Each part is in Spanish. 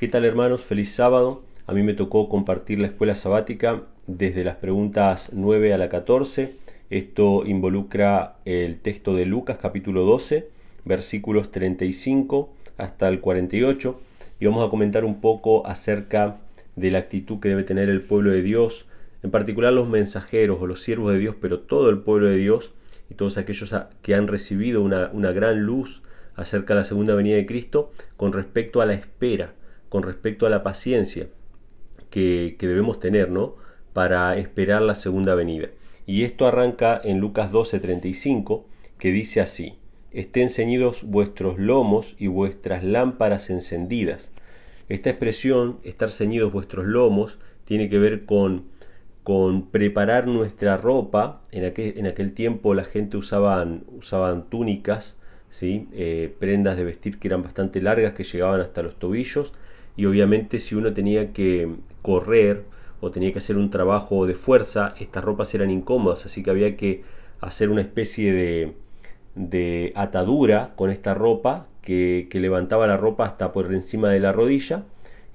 ¿Qué tal hermanos? Feliz sábado. A mí me tocó compartir la escuela sabática desde las preguntas 9 a la 14. Esto involucra el texto de Lucas capítulo 12, versículos 35 hasta el 48. Y vamos a comentar un poco acerca de la actitud que debe tener el pueblo de Dios, en particular los mensajeros o los siervos de Dios, pero todo el pueblo de Dios y todos aquellos que han recibido una, una gran luz acerca de la segunda venida de Cristo con respecto a la espera con respecto a la paciencia que, que debemos tener, ¿no? Para esperar la segunda venida. Y esto arranca en Lucas 12:35, que dice así, estén ceñidos vuestros lomos y vuestras lámparas encendidas. Esta expresión, estar ceñidos vuestros lomos, tiene que ver con, con preparar nuestra ropa. En aquel, tiempo la gente usaban, usaban túnicas, ¿sí? Eh, prendas de vestir que eran bastante largas, que llegaban hasta los tobillos, y obviamente si uno tenía que correr o tenía que hacer un trabajo de fuerza, estas ropas eran incómodas, así que había que hacer una especie de, atadura con esta ropa que, levantaba la ropa hasta por encima de la rodilla.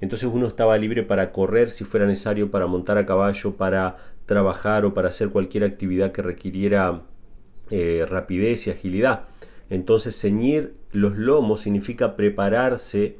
Entonces uno estaba libre para correr si fuera necesario, para montar a caballo, para trabajar o para hacer cualquier actividad que requiriera eh, rapidez y agilidad. Entonces ceñir los lomos significa prepararse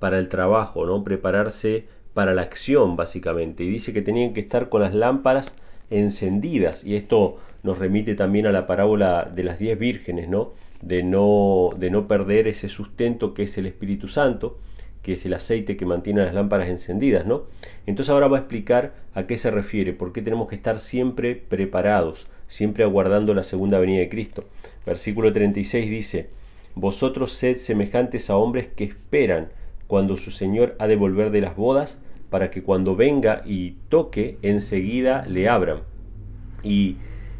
para el trabajo, ¿no? Prepararse para la acción, básicamente. Y dice que tenían que estar con las lámparas encendidas. Y esto nos remite también a la parábola de las diez vírgenes, ¿no? De no, de no perder ese sustento que es el Espíritu Santo, que es el aceite que mantiene las lámparas encendidas, ¿no? Entonces ahora va a explicar a qué se refiere, por qué tenemos que estar siempre preparados, siempre aguardando la segunda venida de Cristo. Versículo 36 dice, Vosotros sed semejantes a hombres que esperan cuando su señor ha de volver de las bodas, para que cuando venga y toque, enseguida le abran. Y,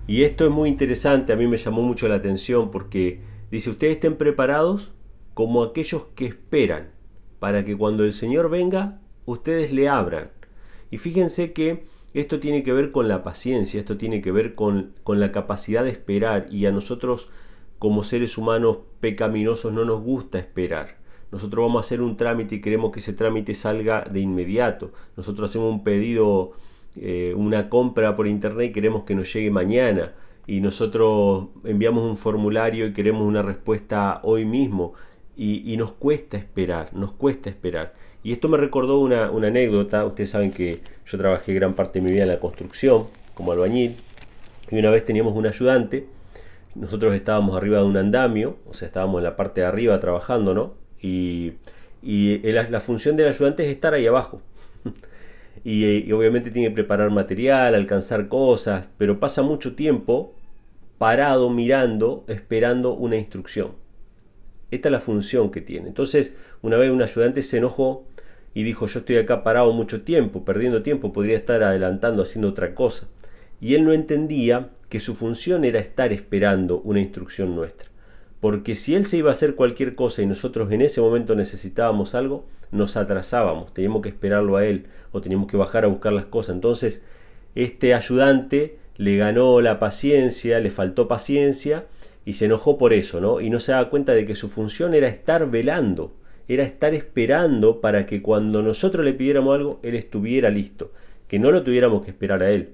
esto es muy interesante, a mí me llamó mucho la atención porque dice, ustedes estén preparados como aquellos que esperan, para que cuando el Señor venga, ustedes le abran. Y fíjense que esto tiene que ver con la paciencia, esto tiene que ver con la capacidad de esperar y a nosotros como seres humanos pecaminosos no nos gusta esperar nosotros vamos a hacer un trámite y queremos que ese trámite salga de inmediato. Nosotros hacemos un pedido, eh, una compra por internet y queremos que nos llegue mañana. Y nosotros enviamos un formulario y queremos una respuesta hoy mismo. Y, nos cuesta esperar, nos cuesta esperar. Y esto me recordó una anécdota. Ustedes saben que yo trabajé gran parte de mi vida en la construcción, como albañil. Y una vez teníamos un ayudante. Nosotros estábamos arriba de un andamio, o sea, estábamos en la parte de arriba trabajando, ¿no? Y, la función del ayudante es estar ahí abajo. Eh, y obviamente tiene que preparar material, alcanzar cosas, pero pasa mucho tiempo parado, mirando, esperando una instrucción. Esta es la función que tiene. Entonces, una vez un ayudante se enojó y dijo, yo estoy acá parado mucho tiempo, perdiendo tiempo, podría estar adelantando, haciendo otra cosa. Y él no entendía que su función era estar esperando una instrucción nuestra. Porque si él se iba a hacer cualquier cosa y nosotros en ese momento necesitábamos algo, nos atrasábamos, teníamos que esperarlo a él o teníamos que bajar a buscar las cosas. Entonces, este ayudante le ganó la paciencia, le faltó paciencia y se enojó por eso, ¿no? Y no se daba cuenta de que su función era estar velando, era estar esperando para que cuando nosotros le pidiéramos algo, él estuviera listo, que no lo tuviéramos que esperar a él.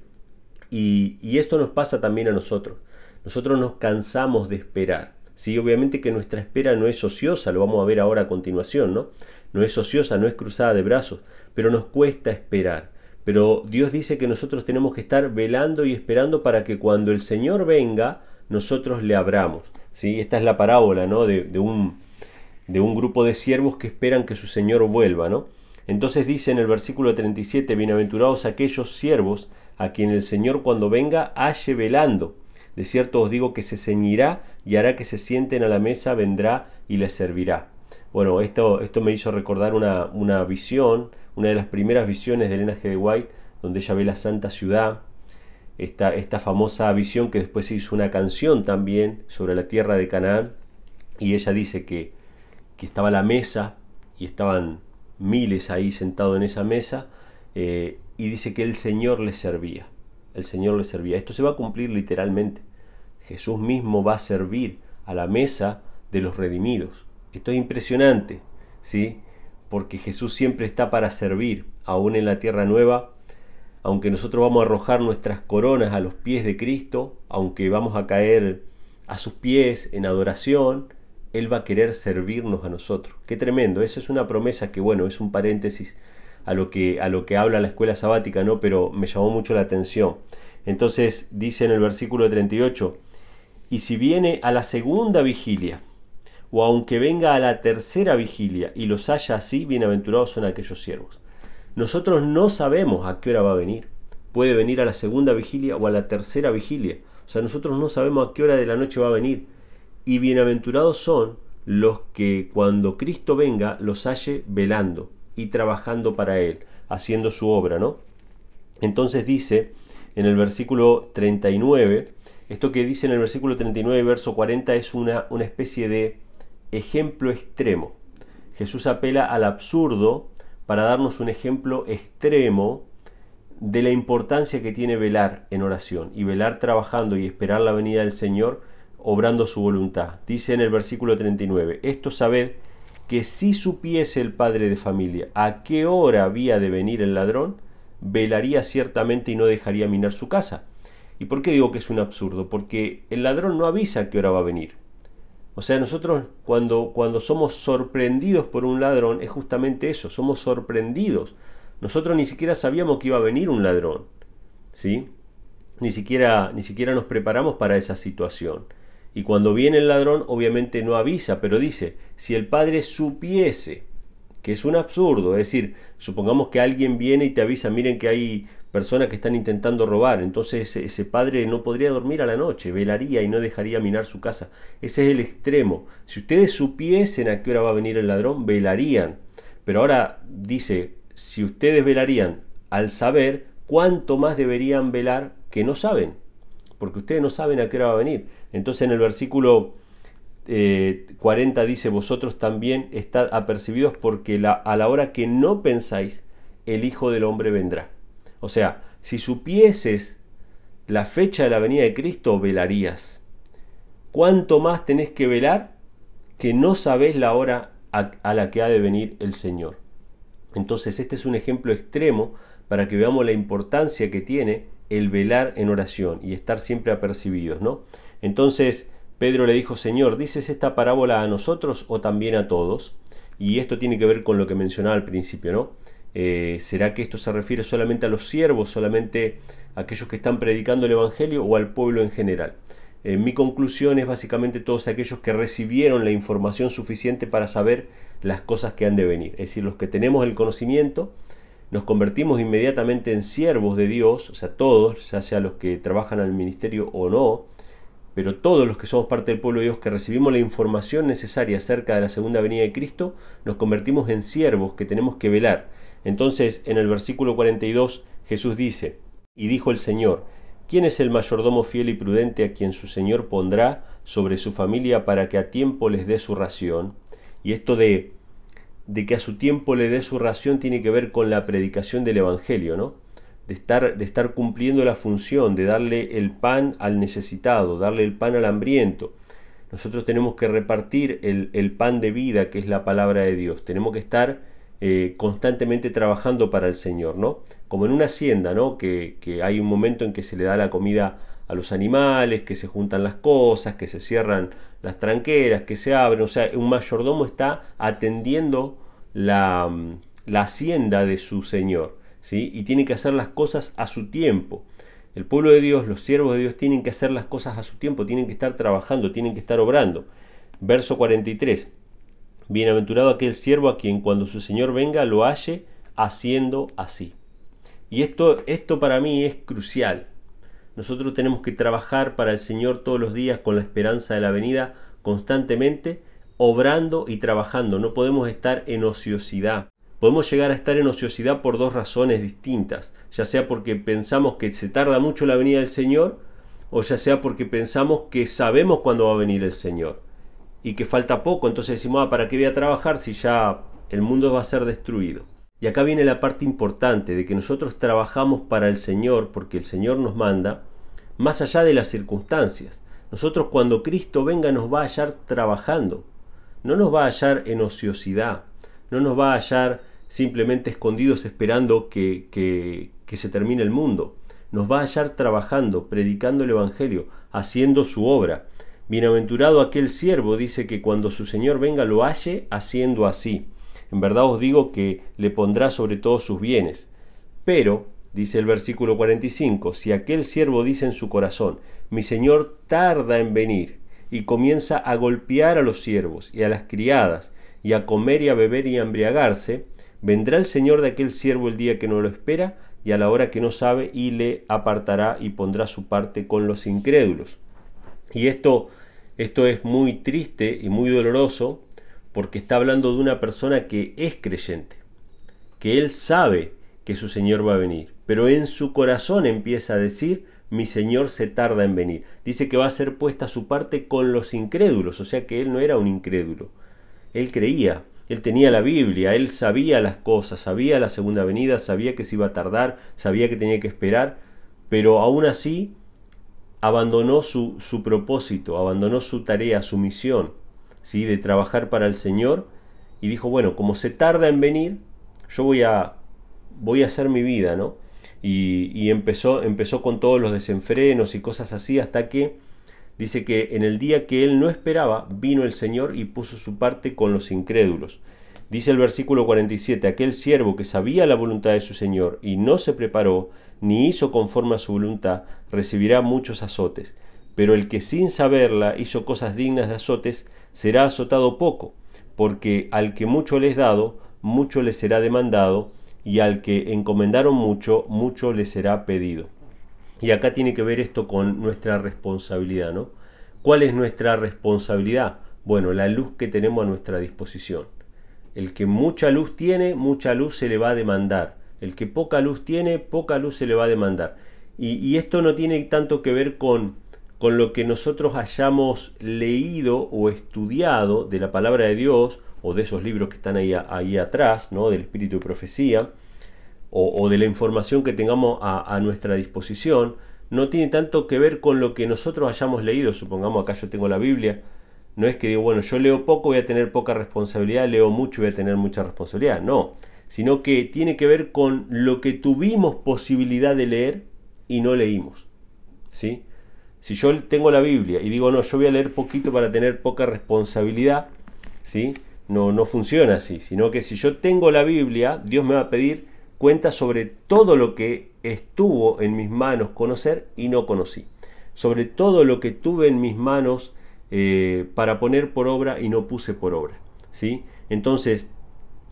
Y, y esto nos pasa también a nosotros. Nosotros nos cansamos de esperar Sí, obviamente que nuestra espera no es ociosa, lo vamos a ver ahora a continuación, ¿no? No es ociosa, no es cruzada de brazos, pero nos cuesta esperar. Pero Dios dice que nosotros tenemos que estar velando y esperando para que cuando el Señor venga, nosotros le abramos. ¿sí? Esta es la parábola ¿no? de, un, de un grupo de siervos que esperan que su Señor vuelva. ¿no? Entonces dice en el versículo 37, bienaventurados aquellos siervos a quien el Señor cuando venga halle velando. De cierto os digo que se ceñirá y hará que se sienten a la mesa, vendrá y les servirá. Bueno, esto, esto me hizo recordar una, una visión, una de las primeras visiones de Elena G. de White, donde ella ve la Santa Ciudad, esta, esta famosa visión que después hizo una canción también sobre la tierra de Canaán, y ella dice que, estaba la mesa y estaban miles ahí sentados en esa mesa, eh, y dice que el Señor les servía el Señor le servía. Esto se va a cumplir literalmente. Jesús mismo va a servir a la mesa de los redimidos. Esto es impresionante, ¿sí? Porque Jesús siempre está para servir, aún en la tierra nueva, aunque nosotros vamos a arrojar nuestras coronas a los pies de Cristo, aunque vamos a caer a sus pies en adoración, Él va a querer servirnos a nosotros. Qué tremendo, esa es una promesa que, bueno, es un paréntesis a lo que, a lo que habla la escuela sabática, ¿no? Pero me llamó mucho la atención. Entonces dice en el versículo 38, y si viene a la segunda vigilia, o aunque venga a la tercera vigilia y los haya así, bienaventurados son aquellos siervos. Nosotros no sabemos a qué hora va a venir. Puede venir a la segunda vigilia o a la tercera vigilia. O sea, nosotros no sabemos a qué hora de la noche va a venir. Y bienaventurados son los que cuando Cristo venga los halle velando y trabajando para Él, haciendo su obra, ¿no? Entonces dice en el versículo 39, esto que dice en el versículo 39, verso 40, es una, una especie de ejemplo extremo. Jesús apela al absurdo para darnos un ejemplo extremo de la importancia que tiene velar en oración y velar trabajando y esperar la venida del Señor, obrando su voluntad. Dice en el versículo 39, esto sabed que si supiese el padre de familia a qué hora había de venir el ladrón, velaría ciertamente y no dejaría minar su casa. ¿Y por qué digo que es un absurdo? Porque el ladrón no avisa a qué hora va a venir. O sea, nosotros cuando, cuando somos sorprendidos por un ladrón es justamente eso, somos sorprendidos. Nosotros ni siquiera sabíamos que iba a venir un ladrón, ¿sí? Ni siquiera, ni siquiera nos preparamos para esa situación. Y cuando viene el ladrón, obviamente no avisa, pero dice, si el padre supiese, que es un absurdo, es decir, supongamos que alguien viene y te avisa, miren que hay personas que están intentando robar, entonces ese padre no podría dormir a la noche, velaría y no dejaría minar su casa. Ese es el extremo. Si ustedes supiesen a qué hora va a venir el ladrón, velarían. Pero ahora dice, si ustedes velarían al saber, ¿cuánto más deberían velar que no saben? porque ustedes no saben a qué hora va a venir. Entonces en el versículo 40 eh, dice, vosotros también estad apercibidos porque a la hora que no pensáis, el Hijo del Hombre vendrá. O sea, si supieses la fecha de la venida de Cristo, velarías. ¿Cuánto más tenés que velar que no sabés la hora a, a la que ha de venir el Señor? Entonces este es un ejemplo extremo para que veamos la importancia que tiene el velar en oración y estar siempre apercibidos, ¿no? Entonces Pedro le dijo, Señor, ¿dices esta parábola a nosotros o también a todos? Y esto tiene que ver con lo que mencionaba al principio, ¿no? Eh, ¿Será que esto se refiere solamente a los siervos, solamente a aquellos que están predicando el Evangelio o al pueblo en general? en eh, mi conclusión es básicamente todos aquellos que recibieron la información suficiente para saber las cosas que han de venir, es decir, los que tenemos el conocimiento, nos convertimos inmediatamente en siervos de Dios, o sea, todos, ya sea los que trabajan al ministerio o no, pero todos los que somos parte del pueblo de Dios, que recibimos la información necesaria acerca de la segunda venida de Cristo, nos convertimos en siervos que tenemos que velar. Entonces, en el versículo 42, Jesús dice, y dijo el Señor, ¿quién es el mayordomo fiel y prudente a quien su Señor pondrá sobre su familia para que a tiempo les dé su ración? Y esto de de que a su tiempo le dé su ración tiene que ver con la predicación del Evangelio, ¿no? De estar, de estar cumpliendo la función, de darle el pan al necesitado, darle el pan al hambriento. Nosotros tenemos que repartir el, el pan de vida, que es la palabra de Dios. Tenemos que estar eh, constantemente trabajando para el Señor, ¿no? Como en una hacienda, ¿no? Que, que hay un momento en que se le da la comida a los animales, que se juntan las cosas, que se cierran las tranqueras, que se abren. O sea, un mayordomo está atendiendo la, mm, la hacienda de su señor. ¿sí? Y tiene que hacer las cosas a su tiempo. El pueblo de Dios, los siervos de Dios tienen que hacer las cosas a su tiempo, tienen que estar trabajando, tienen que estar obrando. Verso 43. Bienaventurado aquel siervo a quien cuando su Señor venga lo halle haciendo así. Y esto, esto para mí es crucial. Nosotros tenemos que trabajar para el Señor todos los días con la esperanza de la venida constantemente, obrando y trabajando. No podemos estar en ociosidad. Podemos llegar a estar en ociosidad por dos razones distintas, ya sea porque pensamos que se tarda mucho la venida del Señor o ya sea porque pensamos que sabemos cuándo va a venir el Señor y que falta poco, entonces decimos, ah, ¿para qué voy a trabajar si ya el mundo va a ser destruido? Y acá viene la parte importante de que nosotros trabajamos para el Señor porque el Señor nos manda, más allá de las circunstancias. Nosotros cuando Cristo venga nos va a hallar trabajando, no nos va a hallar en ociosidad, no nos va a hallar simplemente escondidos esperando que, se termine el mundo. Nos va a hallar trabajando, predicando el Evangelio, haciendo su obra. Bienaventurado aquel siervo, dice que cuando su Señor venga lo halle haciendo así en verdad os digo que le pondrá sobre todos sus bienes. Pero, dice el versículo 45, si aquel siervo dice en su corazón, mi señor tarda en venir, y comienza a golpear a los siervos y a las criadas, y a comer y a beber y a embriagarse, vendrá el señor de aquel siervo el día que no lo espera, y a la hora que no sabe, y le apartará y pondrá su parte con los incrédulos. Y esto, esto es muy triste y muy doloroso porque está hablando de una persona que es creyente, que él sabe que su Señor va a venir, pero en su corazón empieza a decir, mi Señor se tarda en venir. Dice que va a ser puesta a su parte con los incrédulos, o sea que él no era un incrédulo, él creía, él tenía la Biblia, él sabía las cosas, sabía la segunda venida, sabía que se iba a tardar, sabía que tenía que esperar, pero aún así abandonó su, su propósito, abandonó su tarea, su misión, de trabajar para el Señor. Y dijo, bueno, como se tarda en venir, yo voy a, voy a hacer mi vida, ¿no? Y, empezó, empezó con todos los desenfrenos y cosas así hasta que dice que en el día que él no esperaba, vino el Señor y puso su parte con los incrédulos. Dice el versículo 47, aquel siervo que sabía la voluntad de su Señor y no se preparó, ni hizo conforme a su voluntad, recibirá muchos azotes. Pero el que sin saberla hizo cosas dignas de azotes, será azotado poco, porque al que mucho les dado, mucho le será demandado, y al que encomendaron mucho, mucho le será pedido. Y acá tiene que ver esto con nuestra responsabilidad, ¿no? ¿Cuál es nuestra responsabilidad? Bueno, la luz que tenemos a nuestra disposición. El que mucha luz tiene, mucha luz se le va a demandar. El que poca luz tiene, poca luz se le va a demandar. Y, y esto no tiene tanto que ver con con lo que nosotros hayamos leído o estudiado de la palabra de Dios o de esos libros que están ahí, atrás, ¿no? del espíritu de profecía, o, de la información que tengamos a, a, nuestra disposición, no tiene tanto que ver con lo que nosotros hayamos leído. Supongamos acá yo tengo la Biblia, no es que digo, bueno, yo leo poco, voy a tener poca responsabilidad, leo mucho, voy a tener mucha responsabilidad, no, sino que tiene que ver con lo que tuvimos posibilidad de leer y no leímos. ¿Sí? Si yo tengo la Biblia y digo, no, yo voy a leer poquito para tener poca responsabilidad, ¿sí? No, no funciona así, sino que si yo tengo la Biblia, Dios me va a pedir cuenta sobre todo lo que estuvo en mis manos conocer y no conocí, sobre todo lo que tuve en mis manos eh, para poner por obra y no puse por obra, ¿sí? Entonces,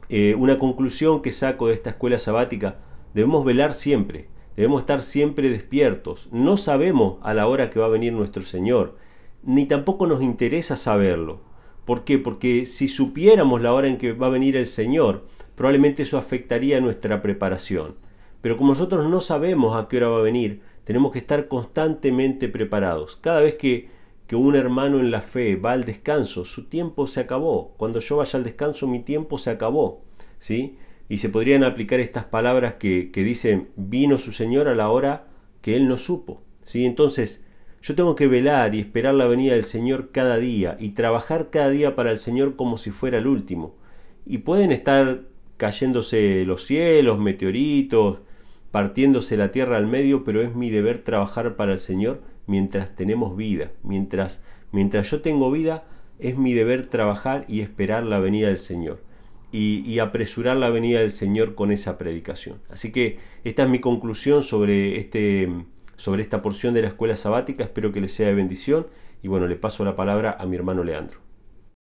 eh, una conclusión que saco de esta escuela sabática, debemos velar siempre Debemos estar siempre despiertos. No sabemos a la hora que va a venir nuestro Señor, ni tampoco nos interesa saberlo. ¿Por qué? Porque si supiéramos la hora en que va a venir el Señor, probablemente eso afectaría nuestra preparación. Pero como nosotros no sabemos a qué hora va a venir, tenemos que estar constantemente preparados. Cada vez que, que un hermano en la fe va al descanso, su tiempo se acabó. Cuando yo vaya al descanso, mi tiempo se acabó. ¿sí? y se podrían aplicar estas palabras que, dicen, vino su Señor a la hora que Él no supo. Si Entonces, yo tengo que velar y esperar la venida del Señor cada día y trabajar cada día para el Señor como si fuera el último. Y pueden estar cayéndose los cielos, meteoritos, partiéndose la tierra al medio, pero es mi deber trabajar para el Señor mientras tenemos vida, mientras mientras yo tengo vida, es mi deber trabajar y esperar la venida del Señor y, apresurar la venida del Señor con esa predicación. Así que esta es mi conclusión sobre, este, sobre esta porción de la escuela sabática. Espero que les sea de bendición. Y bueno, le paso la palabra a mi hermano Leandro.